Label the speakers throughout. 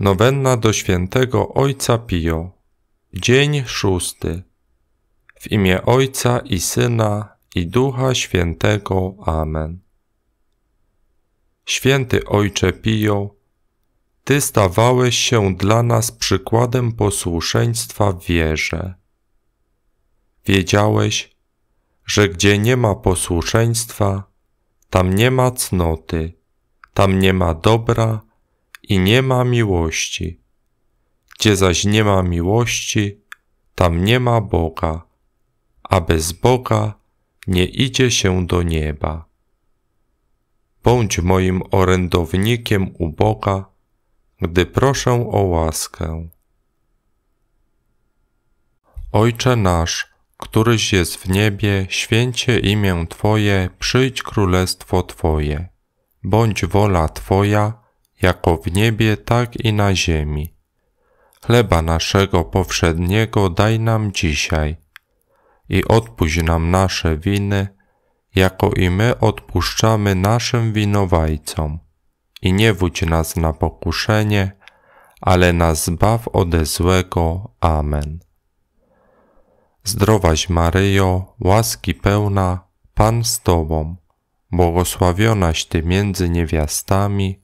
Speaker 1: Nowenna do świętego Ojca Pio. Dzień szósty. W imię Ojca i Syna i Ducha Świętego. Amen. Święty Ojcze Pio, Ty stawałeś się dla nas przykładem posłuszeństwa w wierze. Wiedziałeś, że gdzie nie ma posłuszeństwa, tam nie ma cnoty, tam nie ma dobra, i nie ma miłości. Gdzie zaś nie ma miłości, tam nie ma Boga, a bez Boga nie idzie się do nieba. Bądź moim orędownikiem u Boga, gdy proszę o łaskę. Ojcze nasz, któryś jest w niebie, święcie imię Twoje, przyjdź królestwo Twoje. Bądź wola Twoja, jako w niebie, tak i na ziemi. Chleba naszego powszedniego daj nam dzisiaj i odpuść nam nasze winy, jako i my odpuszczamy naszym winowajcom. I nie wódź nas na pokuszenie, ale nas zbaw ode złego. Amen. Zdrowaś Maryjo, łaski pełna, Pan z Tobą, błogosławionaś Ty między niewiastami,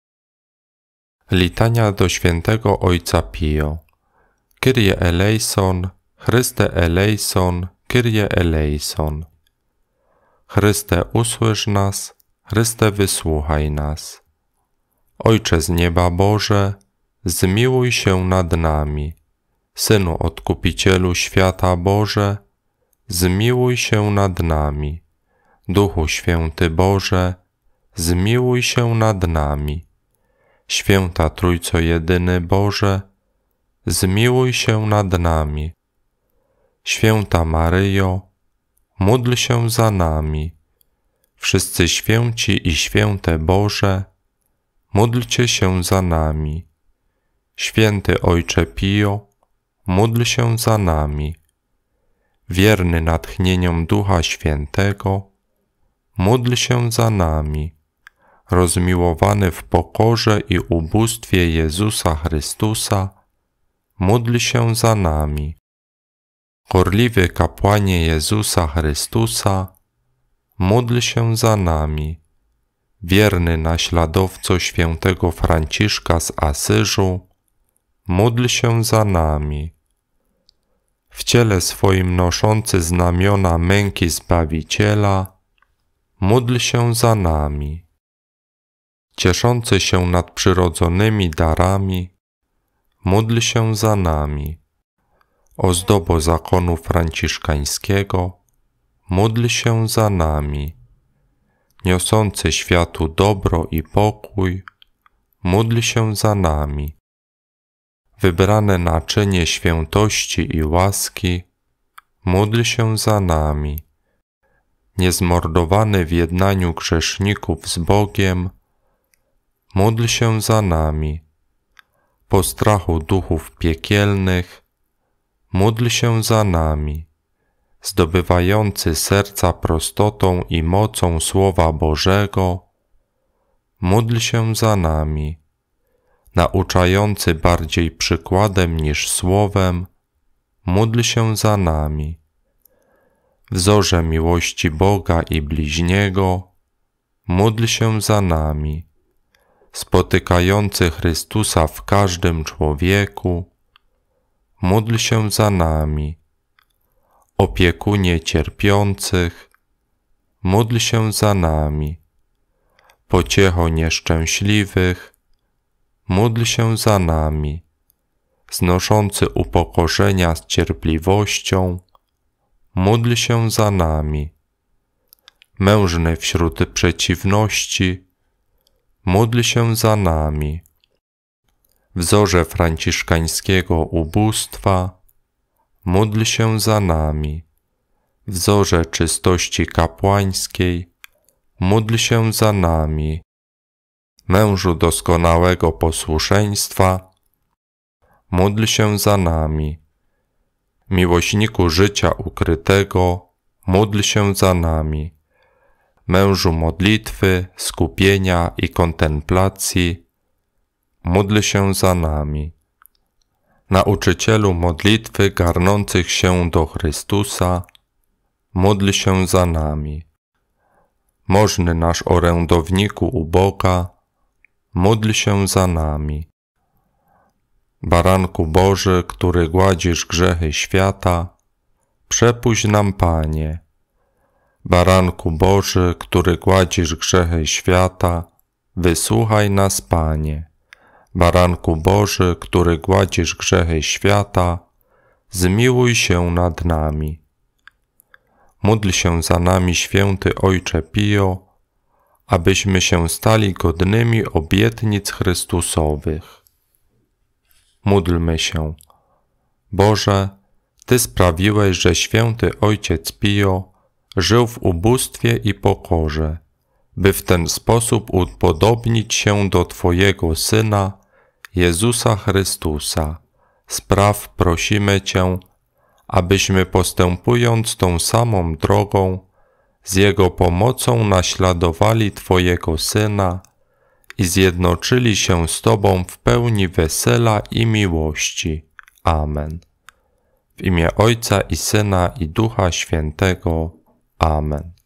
Speaker 1: Litania do świętego Ojca Pio. Kyrie eleison, Chryste eleison, Kyrie eleison. Chryste usłysz nas, Chryste wysłuchaj nas. Ojcze z nieba Boże, zmiłuj się nad nami. Synu Odkupicielu świata Boże, zmiłuj się nad nami. Duchu Święty Boże, zmiłuj się nad nami. Święta Trójco Jedyny Boże, zmiłuj się nad nami. Święta Maryjo, módl się za nami. Wszyscy święci i święte Boże, módlcie się za nami. Święty Ojcze Pio, módl się za nami. Wierny natchnieniom Ducha Świętego, módl się za nami rozmiłowany w pokorze i ubóstwie Jezusa Chrystusa, módl się za nami. Gorliwy kapłanie Jezusa Chrystusa, módl się za nami. Wierny naśladowco świętego Franciszka z Asyżu, módl się za nami. W ciele swoim noszący znamiona męki Zbawiciela, módl się za nami cieszący się nadprzyrodzonymi darami, módl się za nami. Ozdobo zakonu franciszkańskiego, módl się za nami. Niosący światu dobro i pokój, módl się za nami. Wybrane naczynie świętości i łaski, módl się za nami. Niezmordowany w jednaniu grzeszników z Bogiem, módl się za nami. Po strachu duchów piekielnych, módl się za nami. Zdobywający serca prostotą i mocą Słowa Bożego, módl się za nami. Nauczający bardziej przykładem niż słowem, módl się za nami. Wzorze miłości Boga i bliźniego, módl się za nami spotykający Chrystusa w każdym człowieku, módl się za nami. Opiekunie cierpiących, módl się za nami. Pociecho nieszczęśliwych, módl się za nami. Znoszący upokorzenia z cierpliwością, módl się za nami. Mężny wśród przeciwności, módl się za nami. Wzorze franciszkańskiego ubóstwa, módl się za nami. Wzorze czystości kapłańskiej, módl się za nami. Mężu doskonałego posłuszeństwa, módl się za nami. Miłośniku życia ukrytego, módl się za nami mężu modlitwy, skupienia i kontemplacji, módl się za nami. Nauczycielu modlitwy garnących się do Chrystusa, módl się za nami. Możny nasz orędowniku boka, módl się za nami. Baranku Boży, który gładzisz grzechy świata, przepuść nam, Panie. Baranku Boży, który gładzisz grzechy świata, wysłuchaj nas, Panie. Baranku Boży, który gładzisz grzechy świata, zmiłuj się nad nami. Módl się za nami, święty Ojcze Pio, abyśmy się stali godnymi obietnic Chrystusowych. Módlmy się. Boże, Ty sprawiłeś, że święty Ojciec Pio żył w ubóstwie i pokorze, by w ten sposób upodobnić się do Twojego Syna, Jezusa Chrystusa. Spraw prosimy Cię, abyśmy postępując tą samą drogą, z Jego pomocą naśladowali Twojego Syna i zjednoczyli się z Tobą w pełni wesela i miłości. Amen. W imię Ojca i Syna i Ducha Świętego. Amen.